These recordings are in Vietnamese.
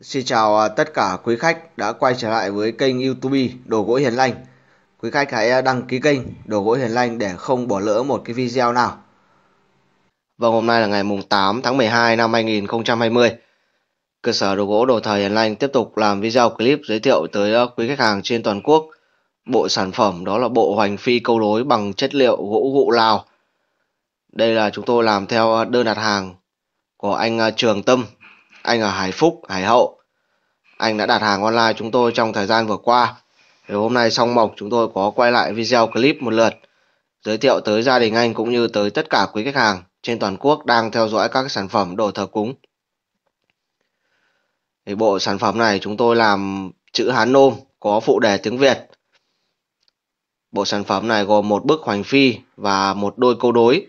Xin chào à, tất cả quý khách đã quay trở lại với kênh YouTube Đồ gỗ Hiền Lành. Quý khách hãy à, đăng ký kênh Đồ gỗ Hiền Lành để không bỏ lỡ một cái video nào. Vâng, hôm nay là ngày mùng 8 tháng 12 năm 2020. Cơ sở đồ gỗ Đồ Thời Hiền Lành tiếp tục làm video clip giới thiệu tới à, quý khách hàng trên toàn quốc bộ sản phẩm đó là bộ hoành phi câu đối bằng chất liệu gỗ gụ Lào. Đây là chúng tôi làm theo đơn đặt hàng của anh Trường Tâm anh ở Hải Phúc, Hải Hậu. Anh đã đặt hàng online chúng tôi trong thời gian vừa qua. Thì hôm nay xong mộc chúng tôi có quay lại video clip một lượt giới thiệu tới gia đình anh cũng như tới tất cả quý khách hàng trên toàn quốc đang theo dõi các sản phẩm đồ thờ cúng. Thì bộ sản phẩm này chúng tôi làm chữ Hán Nôm có phụ đề tiếng Việt. Bộ sản phẩm này gồm một bức hoành phi và một đôi câu đối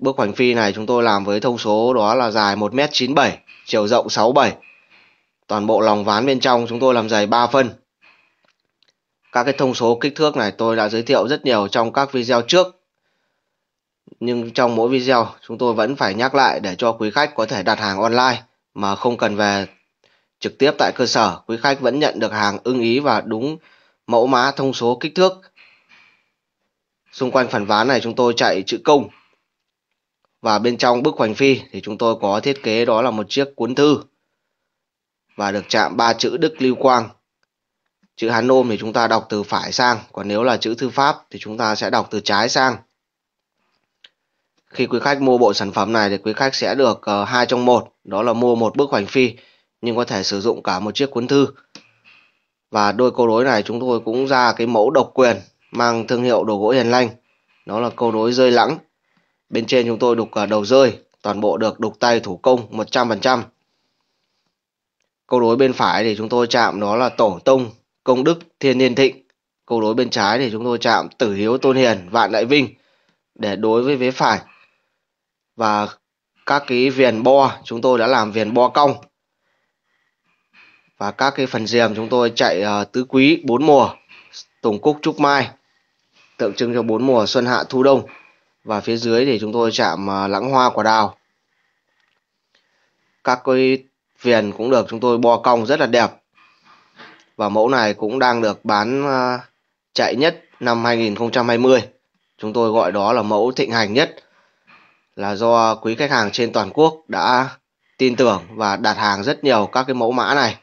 Bước hoành phi này chúng tôi làm với thông số đó là dài 1m97, chiều rộng 67. Toàn bộ lòng ván bên trong chúng tôi làm dày 3 phân. Các cái thông số kích thước này tôi đã giới thiệu rất nhiều trong các video trước. Nhưng trong mỗi video chúng tôi vẫn phải nhắc lại để cho quý khách có thể đặt hàng online mà không cần về trực tiếp tại cơ sở. Quý khách vẫn nhận được hàng ưng ý và đúng mẫu mã thông số kích thước. Xung quanh phần ván này chúng tôi chạy chữ công và bên trong bức hoành phi thì chúng tôi có thiết kế đó là một chiếc cuốn thư và được chạm ba chữ Đức Lưu Quang. Chữ Hán Nôm thì chúng ta đọc từ phải sang, còn nếu là chữ thư pháp thì chúng ta sẽ đọc từ trái sang. Khi quý khách mua bộ sản phẩm này thì quý khách sẽ được ờ, hai trong một, đó là mua một bức hoành phi nhưng có thể sử dụng cả một chiếc cuốn thư. Và đôi câu đối này chúng tôi cũng ra cái mẫu độc quyền mang thương hiệu đồ gỗ hiền lành, đó là câu đối rơi lãng Bên trên chúng tôi đục à, đầu rơi, toàn bộ được đục tay thủ công 100%. Câu đối bên phải thì chúng tôi chạm đó là Tổ Tông, Công Đức, Thiên Niên Thịnh. Câu đối bên trái thì chúng tôi chạm Tử Hiếu, Tôn Hiền, Vạn Đại Vinh để đối với vế phải. Và các cái viền bo chúng tôi đã làm viền bo cong. Và các cái phần diềm chúng tôi chạy uh, tứ quý bốn mùa, tùng cúc trúc mai tượng trưng cho bốn mùa xuân hạ thu đông và phía dưới thì chúng tôi chạm à, lãng hoa quả đào các cái viền cũng được chúng tôi bo cong rất là đẹp và mẫu này cũng đang được bán à, chạy nhất năm 2020 chúng tôi gọi đó là mẫu thịnh hành nhất là do quý khách hàng trên toàn quốc đã tin tưởng và đặt hàng rất nhiều các cái mẫu mã này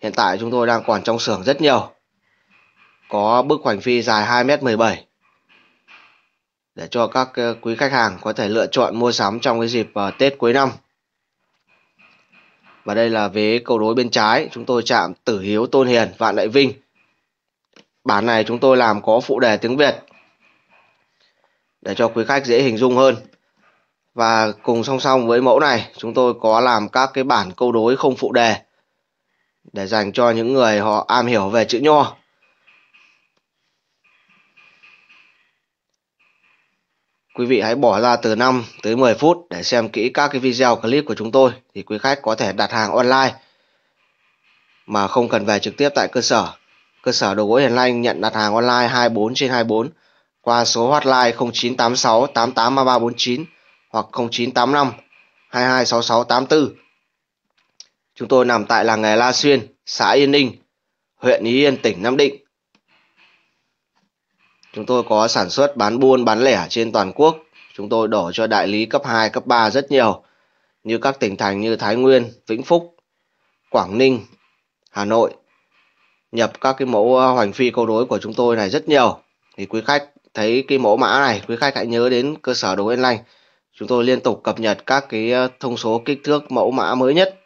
hiện tại chúng tôi đang còn trong xưởng rất nhiều có bức hoành phi dài 2m17 để cho các ờ, quý khách hàng có thể lựa chọn mua sắm trong cái dịp ờ, Tết cuối năm. Và đây là vế cầu đối bên trái, chúng tôi chạm Tử Hiếu Tôn Hiền, Vạn Đại Vinh. Bản này chúng tôi làm có phụ đề tiếng Việt để cho quý khách dễ hình dung hơn. Và cùng song song với mẫu này, chúng tôi có làm các cái bản câu đối không phụ đề để dành cho những người họ am hiểu về chữ nho Quý vị hãy bỏ ra từ 5 tới 10 phút để xem kỹ các cái video clip của chúng tôi thì quý khách có thể đặt hàng online mà không cần về trực tiếp tại cơ sở. Cơ sở đồ gỗ Hiền Lanh nhận đặt hàng online 24 trên 24 qua số hotline 0986 883349 hoặc 0985 226684. Chúng tôi nằm tại làng nghề La Xuyên, xã Yên Ninh, huyện Ý Yên, tỉnh Nam Định. Chúng tôi có sản xuất bán buôn bán lẻ trên toàn quốc. Chúng tôi đổ cho đại lý cấp 2, cấp 3 rất nhiều như các tỉnh thành như Thái Nguyên, Vĩnh Phúc, Quảng Ninh, Hà Nội nhập các cái mẫu ờ, hoành phi câu đối của chúng tôi này rất nhiều. Thì quý khách thấy cái mẫu mã này, quý khách hãy nhớ đến cơ sở đồ Yên Lành. Chúng tôi liên tục cập nhật các cái ờ, thông số kích thước mẫu mã mới nhất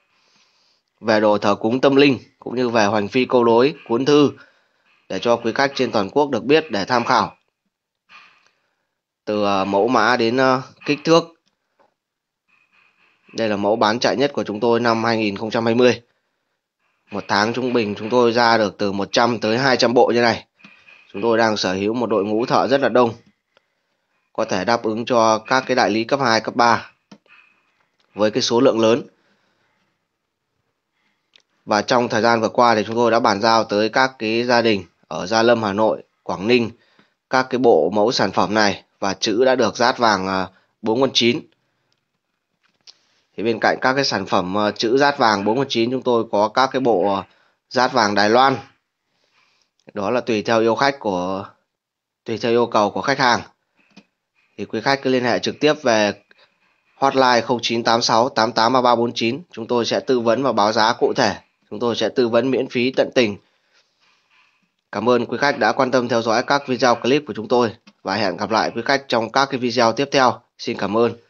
về đồ thờ cúng tâm linh cũng như về hoành phi câu đối, cuốn thư để cho quý khách trên toàn quốc được biết để tham khảo. Từ ờ, mẫu mã đến ờ, kích thước. Đây là mẫu bán chạy nhất của chúng tôi năm 2020. Một tháng trung bình chúng tôi ra được từ 100 tới 200 bộ như này. Chúng tôi đang sở hữu một đội ngũ thợ rất là đông. Có thể đáp ứng cho các cái đại lý cấp 2, cấp 3 với cái số lượng lớn. Và trong thời gian vừa qua thì chúng tôi đã bàn giao tới các cái gia đình ở Gia Lâm Hà Nội, Quảng Ninh các cái bộ mẫu sản phẩm này và chữ đã được dát vàng 4 à, con 9. Thì bên cạnh các cái sản phẩm à, chữ dát vàng 4 con 9 chúng tôi có các cái bộ dát à, vàng Đài Loan. Đó là tùy theo yêu khách của tùy theo yêu cầu của khách hàng. Thì quý khách cứ liên hệ trực tiếp về hotline 0986 883349, chúng tôi sẽ tư vấn và báo giá cụ thể. Chúng tôi sẽ tư vấn miễn phí tận tình Cảm ơn quý khách đã quan tâm theo dõi các video clip của chúng tôi và hẹn gặp lại quý khách trong các cái video tiếp theo. Xin cảm ơn.